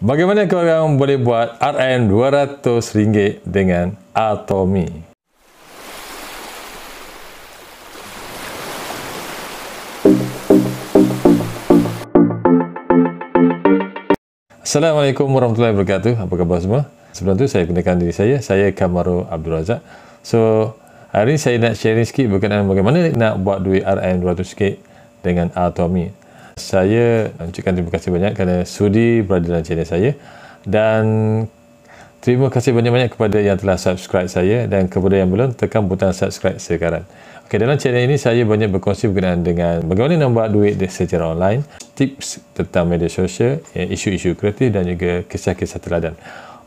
Bagaimana korang boleh buat RM200 dengan Atomi? Assalamualaikum warahmatullahi wabarakatuh. Apa khabar semua? Sebelum tu saya kenalkan diri saya. Saya Kamaru Abdul Razak. So, hari ini saya nak sharing sikit berkenaan bagaimana nak buat duit RM200 dengan Atomi saya eh, ucapkan terima kasih banyak kerana sudi berada dalam channel saya dan terima kasih banyak-banyak kepada yang telah subscribe saya dan kepada yang belum tekan butang subscribe sekarang Okay, dalam channel ini saya banyak berkongsi berkenaan dengan bagaimana nak buat duit secara online tips tentang media sosial eh, isu-isu kreatif dan juga kisah-kisah teladan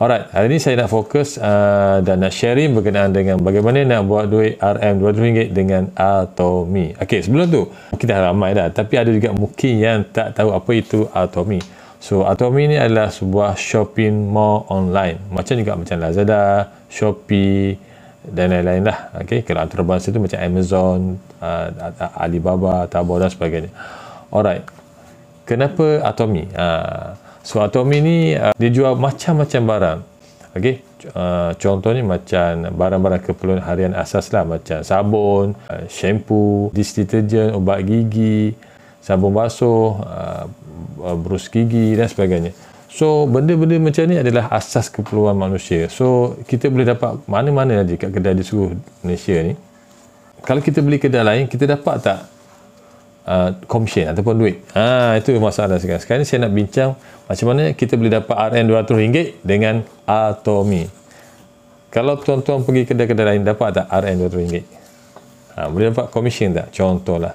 Alright, hari ini saya nak fokus uh, dan nak sharing berkenaan dengan bagaimana nak buat duit RM200 dengan Atomi. Okay, sebelum tu, mungkin dah ramai dah tapi ada juga mungkin yang tak tahu apa itu Atomi. So, Atomi ni adalah sebuah shopping mall online. Macam juga macam Lazada, Shopee dan lain-lain lah. Okay, kalau antarabangsa tu macam Amazon, uh, Alibaba, Taobao dan sebagainya. Alright, kenapa Atomi? Haa... Uh, So Atomi ni uh, dia jual macam-macam barang. Okay, uh, contohnya macam barang-barang keperluan harian asas lah macam sabun, uh, shampoo, deterjen, ubat gigi, sabun basuh, uh, uh, brus gigi dan sebagainya. So benda-benda macam ni adalah asas keperluan manusia. So kita boleh dapat mana-mana aja kat kedai di seluruh Malaysia ni. Kalau kita beli kedai lain, kita dapat tak uh, komisen ataupun duit. Ah ha, itu masalah sekarang. Sekarang saya nak bincang macam mana kita boleh dapat RM200 dengan Atomi. Kalau tuan-tuan pergi kedai-kedai lain dapat tak RM200? Ah ha, boleh dapat komisen tak? Contohlah.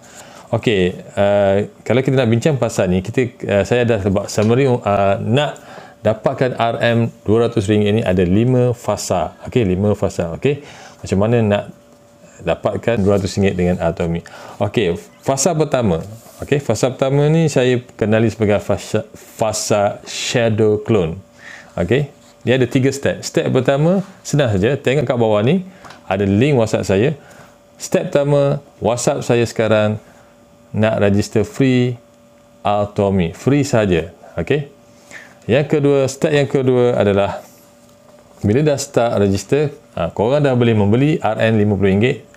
Okey, uh, kalau kita nak bincang pasal ni, kita uh, saya ada sebab summary uh, nak dapatkan RM200 ini ada 5 fasa. Okey, 5 fasa. Okey. Macam mana nak dapatkan RM200 dengan Atomic. Okey, fasa pertama. Okey, fasa pertama ni saya kenali sebagai fasa, fasa shadow clone. Okey. Dia ada tiga step. Step pertama, senang saja. Tengok kat bawah ni, ada link WhatsApp saya. Step pertama, WhatsApp saya sekarang nak register free Atomic Free saja. Okey. Yang kedua, step yang kedua adalah bila dah start register, ah, korang dah boleh membeli RM50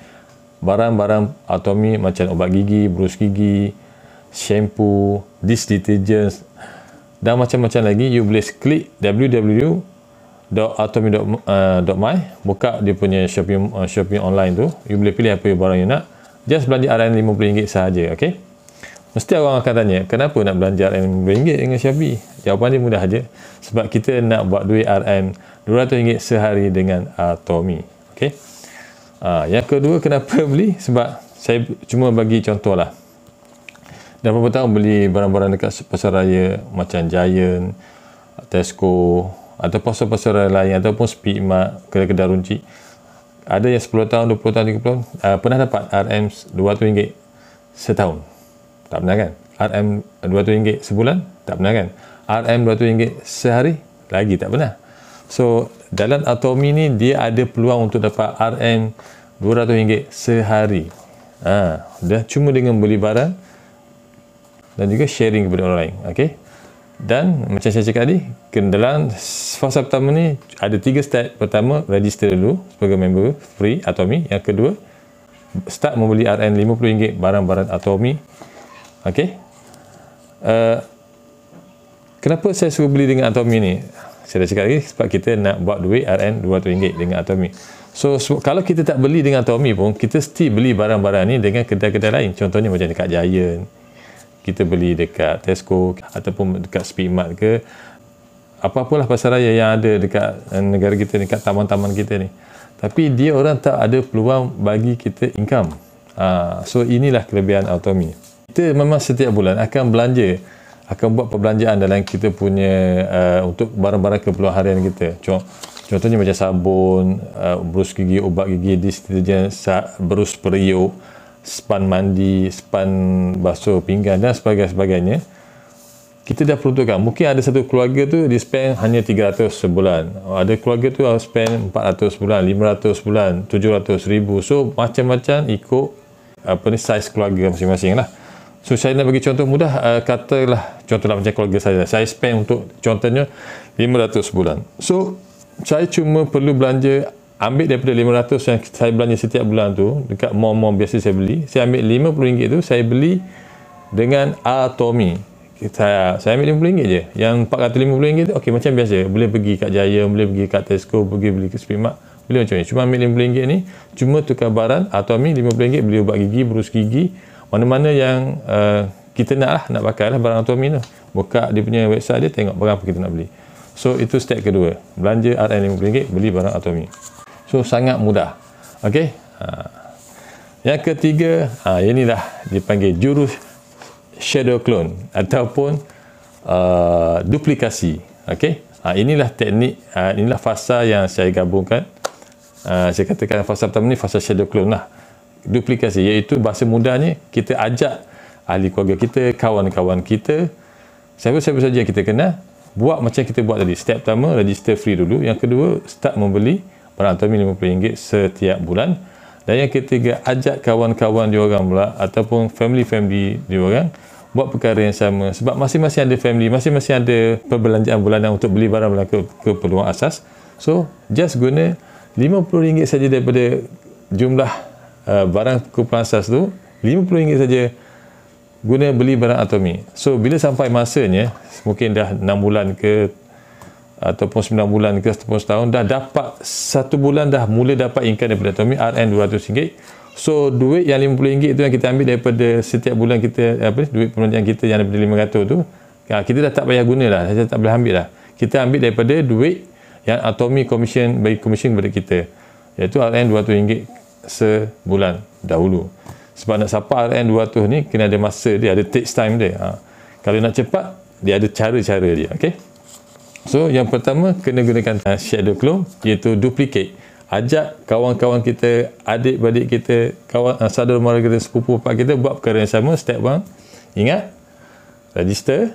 barang-barang atomi macam ubat gigi, brush gigi, shampoo, dish detergent dan macam-macam lagi you boleh klik www.atomi.my uh, buka dia punya shopping uh, shopping online tu you boleh pilih apa barang you nak just belanja RM50 sahaja ok mesti orang akan tanya kenapa nak belanja RM50 dengan Shopee jawapan dia mudah aja sebab kita nak buat duit RM200 sehari dengan Atomi ok Ha, yang kedua kenapa beli? Sebab saya cuma bagi contoh lah. Dah beberapa tahun beli barang-barang dekat pasar raya macam Giant, Tesco atau pasar-pasar raya lain ataupun Speedmart, kedai-kedai runci. Ada yang 10 tahun, 20 tahun, 30 tahun uh, pernah dapat RM200 setahun. Tak pernah kan? RM200 sebulan? Tak pernah kan? RM200 sehari? Lagi tak pernah. So dalam atomi ni dia ada peluang untuk dapat RM200 sehari. Ha, dah cuma dengan beli barang dan juga sharing kepada orang lain. Okay. Dan macam saya cakap tadi, kendalan fasa pertama ni ada tiga step. Pertama, register dulu sebagai member free Atomi. Yang kedua, start membeli RM50 barang-barang Atomi. Okay. Uh, eh, kenapa saya suruh beli dengan Atomi ni? saya dah cakap lagi sebab kita nak buat duit RM200 dengan Atomic so, so kalau kita tak beli dengan Atomic pun kita still beli barang-barang ni dengan kedai-kedai lain contohnya macam dekat Giant kita beli dekat Tesco ataupun dekat Speedmart ke apa-apalah pasaraya yang ada dekat eh, negara kita ni, dekat taman-taman kita ni tapi dia orang tak ada peluang bagi kita income ha, so inilah kelebihan Atomic kita memang setiap bulan akan belanja akan buat perbelanjaan dalam kita punya uh, untuk barang-barang keperluan harian kita. Contohnya macam sabun, uh, brus gigi, ubat gigi, disetujian, berus periuk, span mandi, span basuh pinggan dan sebagainya. Kita dah peruntukkan. Mungkin ada satu keluarga tu dia spend hanya 300 sebulan. Ada keluarga tu spend 400 sebulan, 500 sebulan, 700 ribu. So macam-macam ikut apa ni size keluarga masing-masing lah. So saya nak bagi contoh mudah uh, katalah contohlah macam keluarga saya. Saya spend untuk contohnya 500 sebulan. So saya cuma perlu belanja ambil daripada 500 yang saya belanja setiap bulan tu dekat mom-mom biasa saya beli. Saya ambil 50 ringgit tu saya beli dengan Atomi. Saya saya ambil 50 ringgit je. Yang 450 ringgit tu okey macam biasa boleh pergi kat Jaya, boleh pergi kat Tesco, pergi beli ke Supermart. Boleh macam ni. Cuma ambil RM50 ni, cuma tukar barang Atomi RM50 beli ubat gigi, berus gigi, mana-mana yang uh, kita nak lah, nak pakai lah barang Tuan Min Buka dia punya website dia, tengok barang apa kita nak beli. So, itu step kedua. Belanja RM50, beli barang atomi. So, sangat mudah. Okay? Ha. Yang ketiga, ha, ini dah dipanggil jurus shadow clone ataupun uh, duplikasi. Okay? Ha, inilah teknik, uh, inilah fasa yang saya gabungkan. Uh, saya katakan fasa pertama ni fasa shadow clone lah duplikasi iaitu bahasa mudah ni kita ajak ahli keluarga kita, kawan-kawan kita, siapa-siapa saja yang kita kenal buat macam kita buat tadi. Step pertama register free dulu, yang kedua start membeli barang Tommy RM50 setiap bulan dan yang ketiga ajak kawan-kawan diorang pula ataupun family-family diorang buat perkara yang sama sebab masing-masing ada family, masing-masing ada perbelanjaan bulanan untuk beli barang belaka keperluan asas. So, just guna RM50 saja daripada jumlah Eh, barang kumpulan asas tu RM50 saja guna beli barang atomi. So bila sampai masanya mungkin dah 6 bulan ke ataupun 9 bulan ke ataupun setahun dah dapat 1 bulan dah mula dapat income daripada atomi RM200. So duit yang RM50 tu yang kita ambil daripada setiap bulan kita apa ni duit pembelian kita yang daripada RM500 tu ha, kita dah tak payah gunalah, saya tak boleh ambil lah. Kita ambil daripada duit yang atomi commission bagi commission kepada kita iaitu RM200 sebulan dahulu sebab nak sapa RN200 kan, ni kena ada masa dia ada takes time dia ha. kalau nak cepat dia ada cara-cara dia Okay. so yang pertama kena gunakan uh, shadow clone iaitu duplicate ajak kawan-kawan kita adik-beradik kita kawan uh, saudara mara kita sepupu bapak kita buat perkara yang sama step bang. ingat register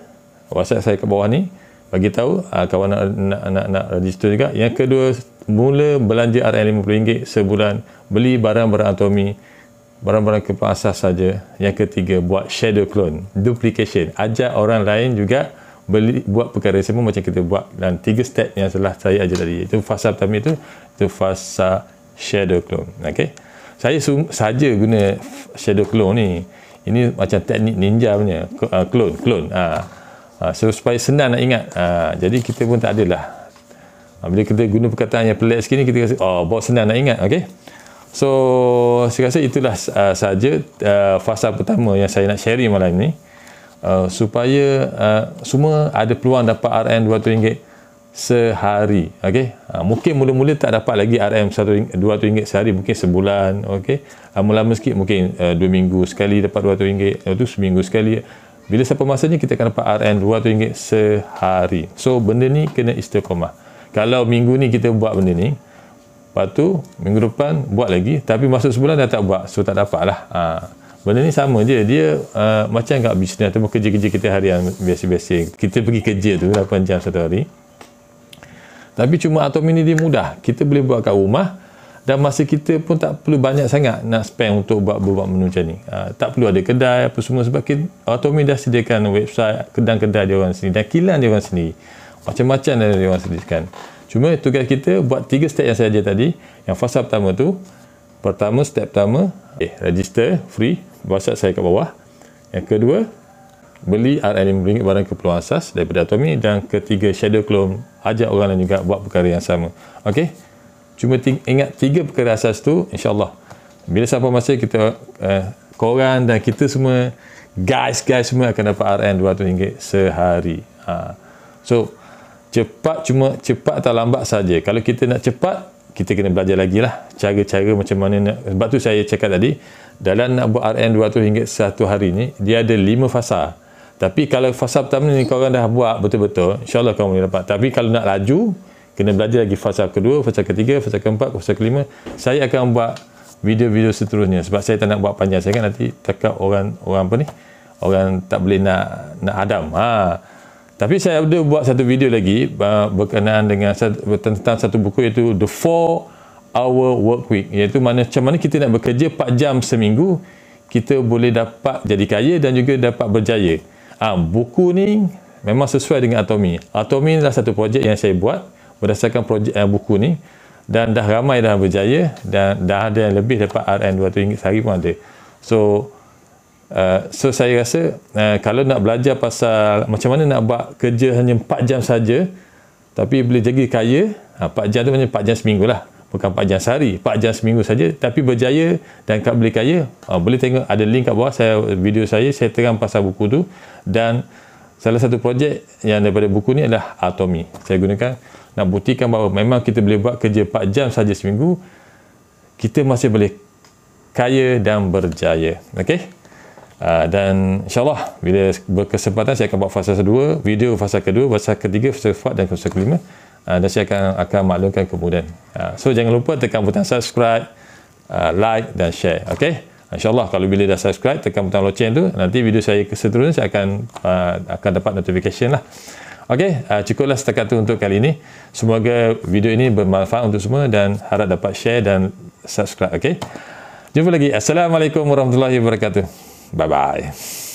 whatsapp saya ke bawah ni bagi tahu uh, kawan nak, nak, nak, nak register juga yang kedua mula belanja RM50 sebulan beli barang-barang atomi barang-barang kepasah saja yang ketiga buat shadow clone duplication ajak orang lain juga beli buat perkara sama macam kita buat dan tiga step yang telah saya ajar tadi itu fasa pertama itu itu fasa shadow clone okey saya sum- saja guna shadow clone ni ini macam teknik ninja punya uh, clone clone ha. Ha, so supaya senang nak ingat ha, jadi kita pun tak adalah Ha, bila kita guna perkataan yang pelik sikit ni kita rasa oh bawa senang nak ingat okay? so saya rasa itulah uh, saja uh, fasa pertama yang saya nak sharing malam ni uh, supaya uh, semua ada peluang dapat RM200 sehari okay? uh, mungkin mula-mula tak dapat lagi RM200 sehari mungkin sebulan okay? uh, lama-lama sikit mungkin 2 uh, minggu sekali dapat RM200 itu seminggu sekali bila sampai masanya kita akan dapat RM200 sehari so benda ni kena istiqomah kalau minggu ni kita buat benda ni lepas tu minggu depan buat lagi tapi masuk sebulan dah tak buat so tak dapat lah ha. benda ni sama je dia uh, macam kat bisnes atau kerja-kerja kita harian biasa-biasa kita pergi kerja tu 8 jam satu hari tapi cuma atom ini dia mudah kita boleh buat kat rumah dan masa kita pun tak perlu banyak sangat nak spend untuk buat buat menu macam ni. Ha, tak perlu ada kedai apa semua sebab kita, Atomi dah sediakan website, kedai-kedai dia orang sini dan kilang dia orang sendiri macam-macam yang lah dia sediakan. Cuma tugas kita buat tiga step yang saya ajar tadi. Yang fasa pertama tu, pertama step pertama, eh, register free, WhatsApp saya kat bawah. Yang kedua, beli RM5 barang keperluan asas daripada Atomi dan ketiga Shadow Clone ajak orang lain juga buat perkara yang sama ok cuma ting- ingat tiga perkara asas tu insyaAllah bila sampai masa kita uh, eh, korang dan kita semua guys guys semua akan dapat RM200 sehari ha. so cepat cuma cepat atau lambat saja. Kalau kita nak cepat, kita kena belajar lagi lah cara-cara macam mana nak. Sebab tu saya cakap tadi, dalam nak buat RM200 satu hari ni, dia ada lima fasa. Tapi kalau fasa pertama ni korang dah buat betul-betul, insyaAllah kamu boleh dapat. Tapi kalau nak laju, kena belajar lagi fasa kedua, fasa ketiga, fasa keempat, fasa kelima. Saya akan buat video-video seterusnya sebab saya tak nak buat panjang. Saya kan nanti takut orang orang apa ni, orang tak boleh nak nak adam. Haa. Tapi saya ada buat satu video lagi uh, berkenaan dengan tentang satu buku iaitu The 4 Hour Work Week iaitu mana macam mana kita nak bekerja 4 jam seminggu kita boleh dapat jadi kaya dan juga dapat berjaya. Ah uh, buku ni memang sesuai dengan Atomi. Atomi adalah satu projek yang saya buat berdasarkan projek uh, buku ni dan dah ramai dah berjaya dan dah ada yang lebih dapat RM200 sehari pun ada. So, Uh, so saya rasa uh, kalau nak belajar pasal macam mana nak buat kerja hanya 4 jam saja tapi boleh jadi kaya ha, uh, 4 jam tu hanya 4 jam seminggu lah bukan 4 jam sehari 4 jam seminggu saja tapi berjaya dan kau boleh kaya uh, boleh tengok ada link kat bawah saya video saya saya terang pasal buku tu dan salah satu projek yang daripada buku ni adalah Atomi saya gunakan nak buktikan bahawa memang kita boleh buat kerja 4 jam saja seminggu kita masih boleh kaya dan berjaya okey Ah, dan insyaAllah bila berkesempatan saya akan buat fasa kedua video fasa kedua fasa ketiga fasa keempat dan fasa kelima uh, dan saya akan akan maklumkan kemudian uh, so jangan lupa tekan butang subscribe uh, like dan share ok insyaAllah kalau bila dah subscribe tekan butang loceng tu nanti video saya seterusnya saya akan uh, akan dapat notification lah ok uh, cukuplah setakat tu untuk kali ini semoga video ini bermanfaat untuk semua dan harap dapat share dan subscribe ok jumpa lagi Assalamualaikum Warahmatullahi Wabarakatuh Bye bye.